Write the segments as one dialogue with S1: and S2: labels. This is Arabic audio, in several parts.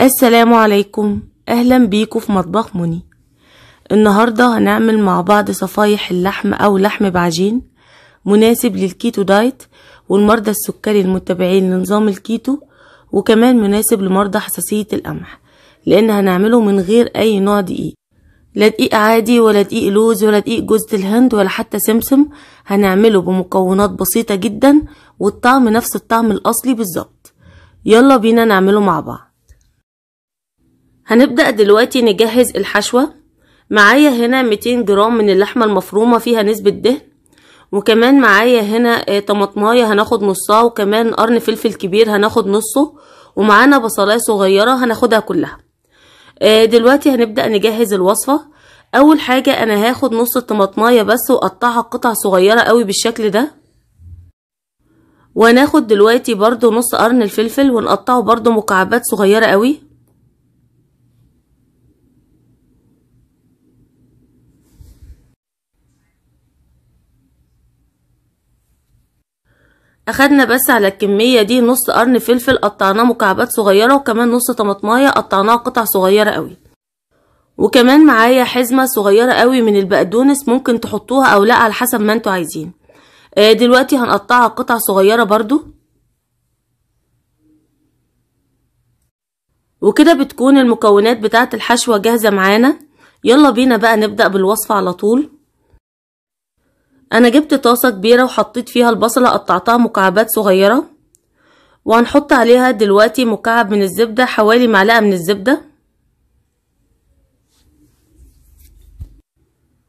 S1: السلام عليكم اهلا بيكم في مطبخ مني النهاردة هنعمل مع بعض صفايح اللحم او لحم بعجين مناسب للكيتو دايت والمرضى السكري المتبعين لنظام الكيتو وكمان مناسب لمرضى حساسية القمح لان هنعمله من غير اي نوع دقيق لا دقيق عادي ولا دقيق لوز ولا دقيق جوزة الهند ولا حتى سمسم هنعمله بمكونات بسيطة جدا والطعم نفس الطعم الاصلي بالظبط يلا بينا نعمله مع بعض هنبدأ دلوقتي نجهز الحشوة معايا هنا 200 جرام من اللحمة المفرومة فيها نسبة دهن وكمان معايا هنا آه، طماطماية هناخد نصها وكمان قرن فلفل كبير هناخد نصه ومعانا بصلاية صغيرة هناخدها كلها آه، دلوقتي هنبدأ نجهز الوصفة اول حاجة انا هاخد نص الطماطماية بس واقطعها قطع صغيرة قوي بالشكل ده وهناخد دلوقتي برضو نص قرن الفلفل ونقطعه برضو مكعبات صغيرة قوي اخدنا بس على الكمية دي نص قرن فلفل قطعناه مكعبات صغيرة وكمان نص طماطماية قطعناها قطع صغيرة قوي وكمان معايا حزمة صغيرة قوي من البقدونس ممكن تحطوها او لا على حسب ما انتوا عايزين آه، دلوقتي هنقطعها قطع صغيرة برضو وكده بتكون المكونات بتاعة الحشوة جاهزة معانا يلا بينا بقى نبدأ بالوصفة على طول انا جبت طاسة كبيرة وحطيت فيها البصلة قطعتها مكعبات صغيرة وهنحط عليها دلوقتي مكعب من الزبدة حوالي معلقة من الزبدة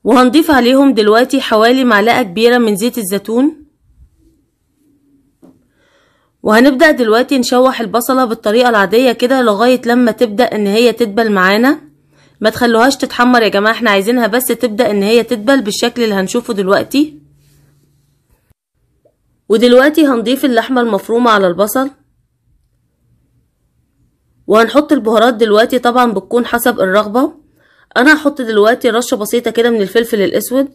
S1: وهنضيف عليهم دلوقتي حوالي معلقة كبيرة من زيت الزيتون وهنبدأ دلوقتي نشوح البصلة بالطريقة العادية كده لغاية لما تبدأ ان هي تدبل معانا ما تخلوهاش تتحمر يا جماعة احنا عايزينها بس تبدأ ان هي تدبل بالشكل اللي هنشوفه دلوقتي ودلوقتي هنضيف اللحمة المفرومة على البصل وهنحط البهارات دلوقتي طبعا بتكون حسب الرغبة انا هحط دلوقتي رشة بسيطة كده من الفلفل الاسود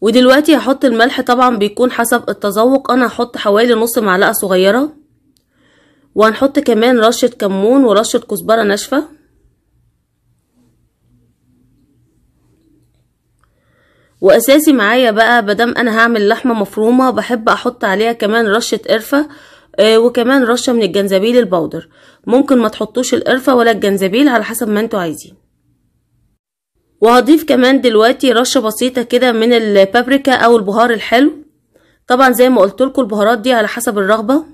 S1: ودلوقتي هحط الملح طبعا بيكون حسب التذوق انا هحط حوالي نص معلقة صغيرة وهنحط كمان رشة كمون ورشة كزبرة ناشفة واساسي معايا بقى بدم انا هعمل لحمه مفرومه بحب احط عليها كمان رشه قرفه آه، وكمان رشه من الجنزبيل البودر ممكن ما تحطوش القرفه ولا الجنزبيل على حسب ما انتوا عايزين وهضيف كمان دلوقتي رشه بسيطه كده من البابريكا او البهار الحلو طبعا زي ما قلت لكم البهارات دي على حسب الرغبه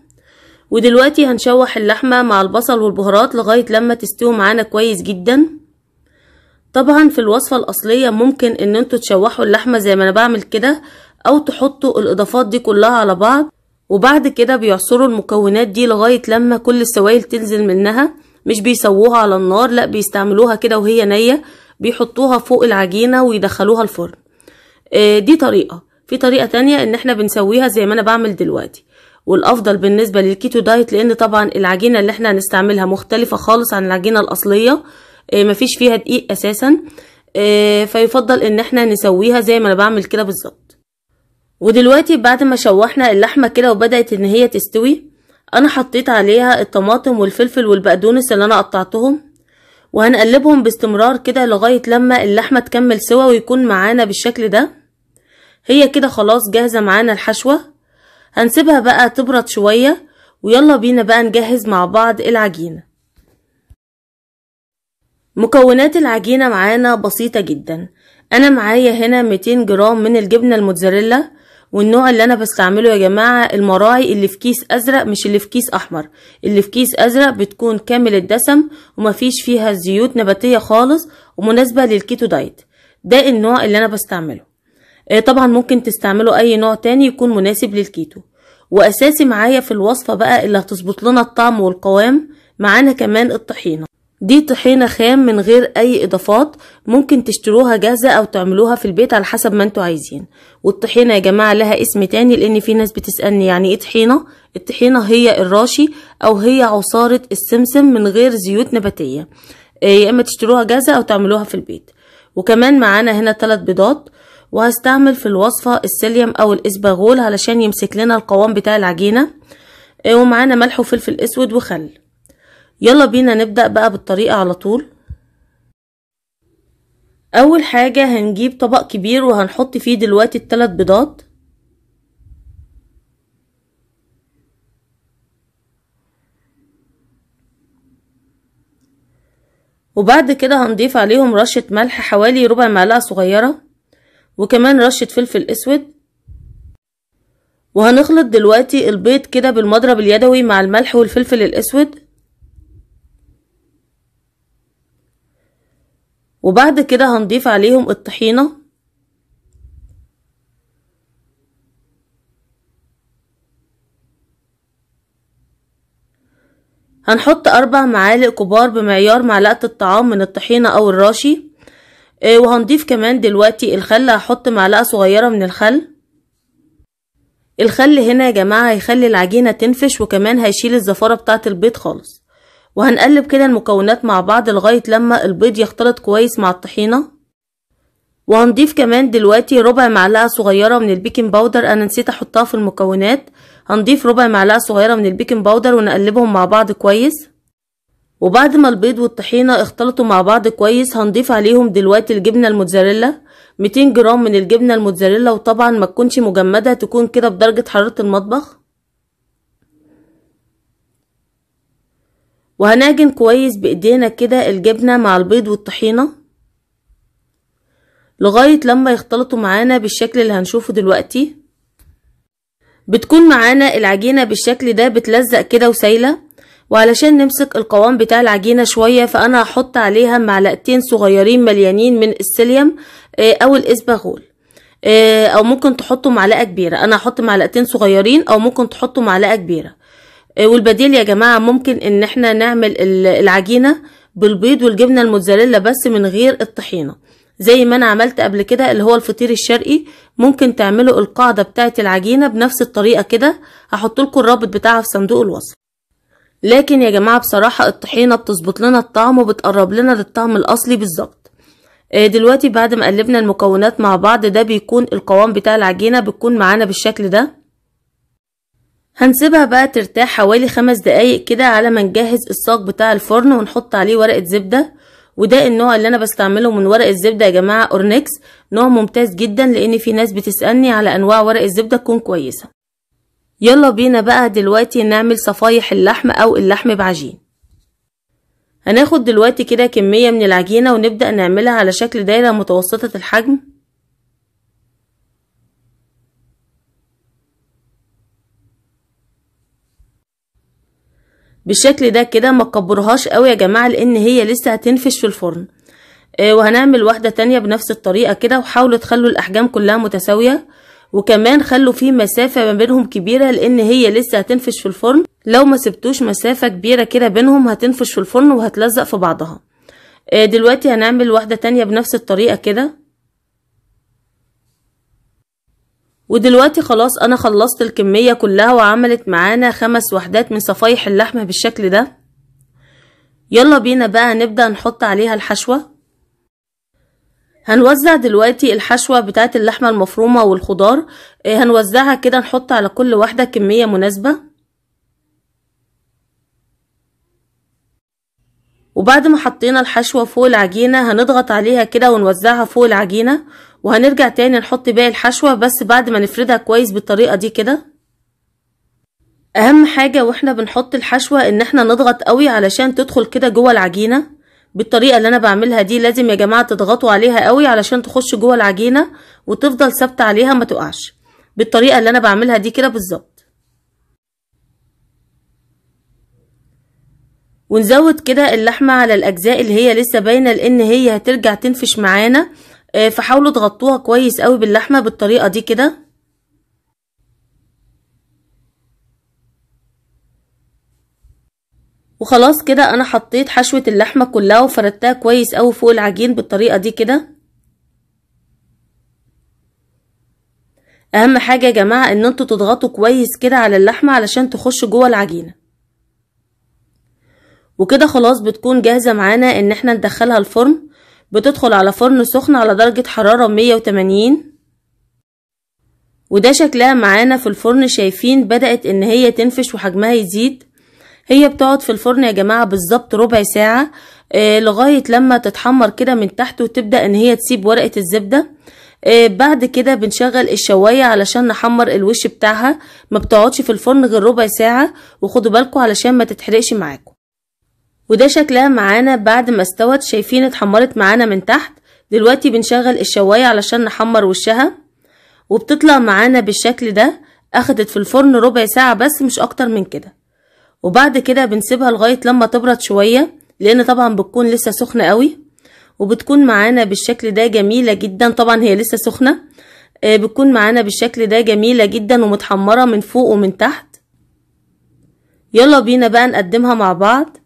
S1: ودلوقتي هنشوح اللحمة مع البصل والبهارات لغاية لما تستوي معانا كويس جدا طبعا في الوصفة الأصلية ممكن ان انتوا تشوحوا اللحمة زي ما انا بعمل كده او تحطوا الاضافات دي كلها على بعض وبعد كده بيعصروا المكونات دي لغاية لما كل السوائل تنزل منها مش بيسووها على النار لا بيستعملوها كده وهي نية بيحطوها فوق العجينة ويدخلوها الفرن آه، دي طريقة في طريقة تانية ان احنا بنسويها زي ما انا بعمل دلوقتي والافضل بالنسبه للكيتو دايت لان طبعا العجينه اللي احنا هنستعملها مختلفه خالص عن العجينه الاصليه آه، مفيش فيها دقيق اساسا آه، فيفضل ان احنا نسويها زي ما انا بعمل كده بالظبط ودلوقتي بعد ما شوحنا اللحمه كده وبدات ان هي تستوي انا حطيت عليها الطماطم والفلفل والبقدونس اللي انا قطعتهم وهنقلبهم باستمرار كده لغايه لما اللحمه تكمل سوا ويكون معانا بالشكل ده هي كده خلاص جاهزه معانا الحشوه هنسيبها بقى تبرد شوية ويلا بينا بقى نجهز مع بعض العجينة مكونات العجينة معانا بسيطة جدا انا معايا هنا 200 جرام من الجبنة الموتزاريلا والنوع اللي انا بستعمله يا جماعة المراعي اللي في كيس ازرق مش اللي في كيس احمر اللي في كيس ازرق بتكون كامل الدسم ومفيش فيها زيوت نباتية خالص ومناسبة للكيتو دايت ده النوع اللي انا بستعمله آه، طبعا ممكن تستعملوا اي نوع تاني يكون مناسب للكيتو واساسي معايا في الوصفة بقى اللي هتظبط لنا الطعم والقوام معانا كمان الطحينة دي طحينة خام من غير اي اضافات ممكن تشتروها جاهزة او تعملوها في البيت على حسب ما انتوا عايزين والطحينة يا جماعة لها اسم تاني لان في ناس بتسألني يعني ايه طحينة الطحينة هي الراشي او هي عصارة السمسم من غير زيوت نباتية آه، يا اما تشتروها جاهزة او تعملوها في البيت وكمان معانا هنا ثلاث بيضات وهستعمل في الوصفة السليم او الاسباغول علشان يمسك لنا القوام بتاع العجينة إيه، ومعانا ملح وفلفل اسود وخل يلا بينا نبدأ بقى بالطريقة على طول اول حاجة هنجيب طبق كبير وهنحط فيه دلوقتي التلات بيضات وبعد كده هنضيف عليهم رشة ملح حوالي ربع معلقة صغيرة وكمان رشة فلفل اسود وهنخلط دلوقتي البيض كده بالمضرب اليدوي مع الملح والفلفل الاسود وبعد كده هنضيف عليهم الطحينة هنحط أربع معالق كبار بمعيار معلقة الطعام من الطحينة أو الراشي إيه، وهنضيف كمان دلوقتي الخل هحط معلقة صغيرة من الخل الخل هنا يا جماعة هيخلي العجينة تنفش وكمان هيشيل الزفارة بتاعة البيض خالص وهنقلب كده المكونات مع بعض لغاية لما البيض يختلط كويس مع الطحينة وهنضيف كمان دلوقتي ربع معلقة صغيرة من البيكنج باودر انا نسيت احطها في المكونات هنضيف ربع معلقة صغيرة من البيكنج باودر ونقلبهم مع بعض كويس وبعد ما البيض والطحينة اختلطوا مع بعض كويس هنضيف عليهم دلوقتي الجبنة الموتزاريلا 200 جرام من الجبنة الموتزاريلا وطبعا ما تكونش مجمدة تكون كده بدرجة حرارة المطبخ وهنعجن كويس بايدينا كده الجبنة مع البيض والطحينة لغاية لما يختلطوا معانا بالشكل اللي هنشوفه دلوقتي بتكون معانا العجينة بالشكل ده بتلزق كده وسايلة وعلشان نمسك القوام بتاع العجينة شوية فأنا هحط عليها معلقتين صغيرين مليانين من السيليوم آه، أو الإسباغول آه، أو ممكن تحطوا معلقة كبيرة أنا هحط معلقتين صغيرين أو ممكن تحطوا معلقة كبيرة آه، والبديل يا جماعة ممكن إن احنا نعمل العجينة بالبيض والجبنة الموتزاريلا بس من غير الطحينة زي ما انا عملت قبل كده اللي هو الفطير الشرقي ممكن تعملوا القاعدة بتاعت العجينة بنفس الطريقة كده هحطلكوا الرابط بتاعها في صندوق الوصف لكن يا جماعة بصراحة الطحينة بتظبط لنا الطعم وبتقرب لنا للطعم الأصلي بالظبط آه، دلوقتي بعد ما قلبنا المكونات مع بعض ده بيكون القوام بتاع العجينة بتكون معانا بالشكل ده هنسيبها بقى ترتاح حوالي خمس دقايق كده على ما نجهز الصاج بتاع الفرن ونحط عليه ورقة زبدة وده النوع اللي انا بستعمله من ورق الزبدة يا جماعة اورنكس نوع ممتاز جدا لان في ناس بتسألني على انواع ورق الزبدة تكون كويسة يلا بينا بقى دلوقتي نعمل صفايح اللحم أو اللحم بعجين هناخد دلوقتي كده كمية من العجينة ونبدأ نعملها على شكل دايرة متوسطة الحجم بالشكل ده كده ما تكبرهاش قوي يا جماعة لان هي لسه هتنفش في الفرن آه، وهنعمل واحدة تانية بنفس الطريقة كده وحاولوا تخلوا الاحجام كلها متساوية وكمان خلوا فيه مسافة ما بينهم كبيرة لان هي لسه هتنفش في الفرن لو ما سبتوش مسافة كبيرة كده بينهم هتنفش في الفرن وهتلزق في بعضها آه، دلوقتي هنعمل واحدة تانية بنفس الطريقة كده ودلوقتي خلاص انا خلصت الكمية كلها وعملت معانا خمس وحدات من صفايح اللحمة بالشكل ده يلا بينا بقى نبدأ نحط عليها الحشوة هنوزع دلوقتي الحشوة بتاعة اللحمة المفرومة والخضار إيه، هنوزعها كده نحط على كل واحدة كمية مناسبة وبعد ما حطينا الحشوة فوق العجينة هنضغط عليها كده ونوزعها فوق العجينة وهنرجع تاني نحط باقي الحشوة بس بعد ما نفردها كويس بالطريقة دي كده اهم حاجة واحنا بنحط الحشوة ان احنا نضغط قوي علشان تدخل كده جوه العجينة بالطريقه اللي انا بعملها دي لازم يا جماعه تضغطوا عليها قوي علشان تخش جوه العجينه وتفضل ثابته عليها ما تقعش بالطريقه اللي انا بعملها دي كده بالظبط ونزود كده اللحمه على الاجزاء اللي هي لسه باينه لان هي هترجع تنفش معانا آه، فحاولوا تغطوها كويس قوي باللحمه بالطريقه دي كده وخلاص كده انا حطيت حشوة اللحمة كلها وفردتها كويس اوي فوق العجين بالطريقة دي كده اهم حاجة يا جماعة ان انتوا تضغطوا كويس كده على اللحمة علشان تخش جوه العجينة وكده خلاص بتكون جاهزة معانا ان احنا ندخلها الفرن بتدخل على فرن سخن على درجة حرارة 180 وده شكلها معانا في الفرن شايفين بدأت ان هي تنفش وحجمها يزيد هي بتقعد في الفرن يا جماعة بالظبط ربع ساعة آه لغاية لما تتحمر كده من تحت وتبدأ ان هي تسيب ورقة الزبدة آه بعد كده بنشغل الشواية علشان نحمر الوش بتاعها ما بتقعدش في الفرن غير ربع ساعة وخدوا بالكوا علشان ما تتحرقش معاكم وده شكلها معانا بعد ما استوت شايفين اتحمرت معانا من تحت دلوقتي بنشغل الشواية علشان نحمر وشها وبتطلع معانا بالشكل ده اخدت في الفرن ربع ساعة بس مش اكتر من كده وبعد كده بنسيبها لغاية لما تبرد شوية لان طبعا بتكون لسه سخنة قوي وبتكون معانا بالشكل ده جميلة جدا طبعا هي لسه سخنة آه، بتكون معانا بالشكل ده جميلة جدا ومتحمرة من فوق ومن تحت يلا بينا بقى نقدمها مع بعض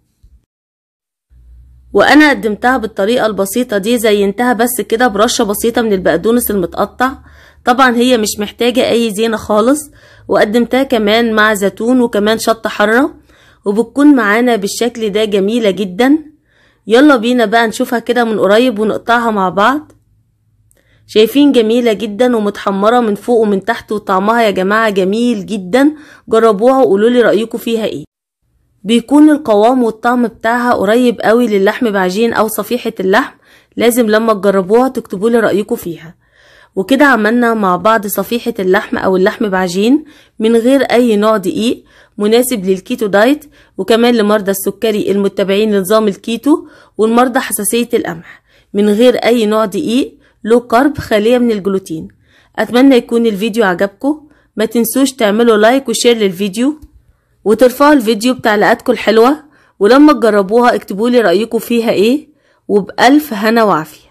S1: وانا قدمتها بالطريقة البسيطة دي زينتها بس كده برشة بسيطة من البقدونس المتقطع طبعا هي مش محتاجة اي زينة خالص وقدمتها كمان مع زيتون وكمان شطة حرة وبتكون معانا بالشكل ده جميلة جدا يلا بينا بقى نشوفها كده من قريب ونقطعها مع بعض شايفين جميلة جدا ومتحمرة من فوق ومن تحت وطعمها يا جماعة جميل جدا جربوها وقولولي رأيكم فيها ايه بيكون القوام والطعم بتاعها قريب قوي للحم بعجين او صفيحة اللحم لازم لما تجربوها تكتبولي رأيكم فيها وكده عملنا مع بعض صفيحة اللحم او اللحم بعجين من غير اي نوع دقيق مناسب للكيتو دايت وكمان لمرضى السكري المتبعين لنظام الكيتو والمرضى حساسية القمح من غير أي نوع دقيق لو كارب خالية من الجلوتين أتمنى يكون الفيديو عجبكم ما تنسوش تعملوا لايك وشير للفيديو وترفعوا الفيديو بتعليقاتكم الحلوة ولما تجربوها اكتبولي رأيكم فيها ايه وبألف هنا وعافية